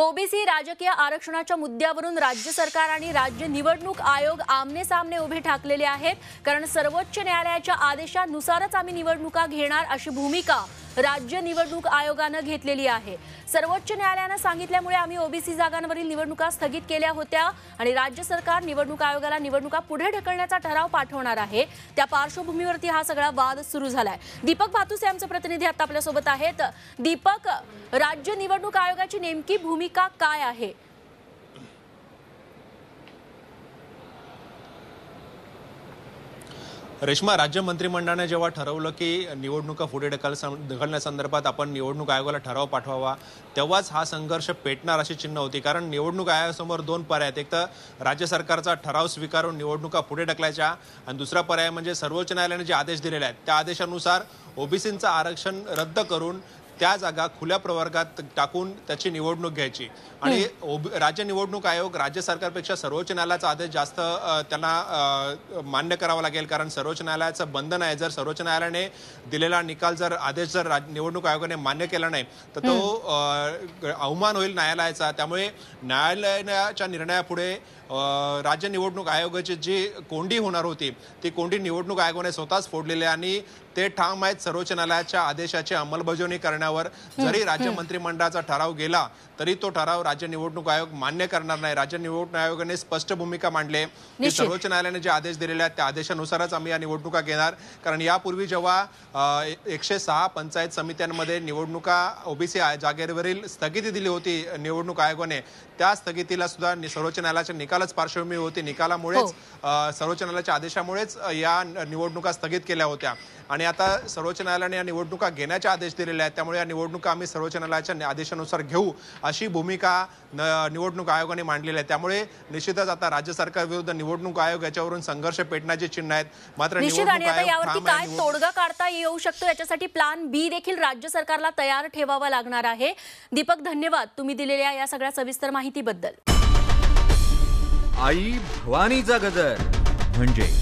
OBC राजकीय आरक्षणाच्या मुद्द्यावरून राज्य सरकार आणि राज्य निवडणूक आयोग आमने सामने उभे ठाकलेले आहेत कारण सर्वोच्च न्यायालयाच्या आदेशानुसारच आम्ही निवडणुका घेणार अशी भूमिका राज्य निवडणूक आयोगानं घेतलेली आहे सर्वोच्च न्यायालयानं सांगितल्यामुळे आम्ही ओबीसी जागांवरील निवडणुका स्थगित केल्या होत्या आणि राज्य सरकार निवडणूक आयोगाला निवडणुका पुढे ढकलण्याचा ठराव पाठवणार आहे त्या पार्श्वभूमीवरती हा सगळा वाद सुरू झालाय दीपक भातुसे आमचे प्रतिनिधी आता आपल्यासोबत आहेत दीपक राज्य निवडणूक आयोगाची नेमकी भूमिका काय आहे रेश्मा राज्य मंत्रिमंडळाने जेव्हा ठरवलं की निवडणुका पुढे ढकल ढकलण्यासंदर्भात आपण निवडणूक आयोगाला ठराव पाठवावा तेव्हाच हा संघर्ष पेटणार अशी चिन्ह होती कारण निवडणूक आयोगासमोर दोन पर्याय आहेत एक तर राज्य सरकारचा ठराव स्वीकारून निवडणुका पुढे ढकलायच्या आणि दुसरा पर्याय म्हणजे सर्वोच्च न्यायालयाने जे आदेश दिलेले आहेत त्या आदेशानुसार ओबीसींचं आरक्षण रद्द करून त्या जागा खुल्या प्रवर्गात टाकून त्याची निवडणूक घ्यायची आणि राज्य निवडणूक आयोग राज्य सरकारपेक्षा सर्वोच्च न्यायालयाचा आदेश जास्त त्यांना मान्य करावा लागेल कारण सर्वोच्च न्यायालयाचं बंधन आहे जर सर्वोच्च न्यायालयाने दिलेला निकाल जर आदेश जर निवडणूक आयोगाने मान्य केला नाही तर तो अवमान होईल न्यायालयाचा त्यामुळे न्यायालयाच्या निर्णयापुढे राज्य निवडणूक आयोगाची जी कोंडी होणार होती ती कोंडी निवडणूक आयोगाने स्वतःच फोडलेली आणि ते ठाम आहेत सर्वोच्च न्यायालयाच्या आदेशाची अंमलबजावणी करण्या महिन्यावर जरी राज्य मंत्रिमंडळाचा ठराव गेला तरी तो ठराव राज्य निवडणूक आयोग मान्य करणार नाही राज्य निवडणूक आयोगाने स्पष्ट भूमिका मांडले की सर्वोच्च न्यायालयाने जे आदेश दिलेले आहेत त्या आदेशानुसारच आम्ही या निवडणुका घेणार कारण यापूर्वी जेव्हा एकशे सहा पंचायत समित्यांमध्ये निवडणुका ओबीसी जागेवरील स्थगिती दिली होती निवडणूक आयोगाने त्या स्थगितीला सुद्धा सर्वोच्च न्यायालयाच्या निकालच पार्श्वभूमी होती निकालामुळेच हो. सर्वोच्च न्यायालयाच्या आदेशामुळेच या निवडणुका स्थगित केल्या होत्या आणि आता सर्वोच्च न्यायालयाने या निवडणुका घेण्याचे आदेश दिलेले आहेत त्यामुळे त्यामुळे या निवडणुका आम्ही सर्वोच्च न्यायालयाच्या आदेशानुसार घेऊ अशी भूमिका निवडणूक आयोगाने मांडलेली आहे त्यामुळे निश्चितच आता राज्य सरकार विरुद्ध निवडणूक आयोग याच्यावरून संघर्ष पेटण्याचे चिन्ह आहेत मात्र यावरती काय तोडगा काढता येऊ शकतो याच्यासाठी प्लान बी देखील राज्य सरकारला तयार ठेवावा लागणार आहे दीपक धन्यवाद तुम्ही दिलेल्या या सगळ्या सविस्तर माहितीबद्दल आई भवानीचा गजर म्हणजे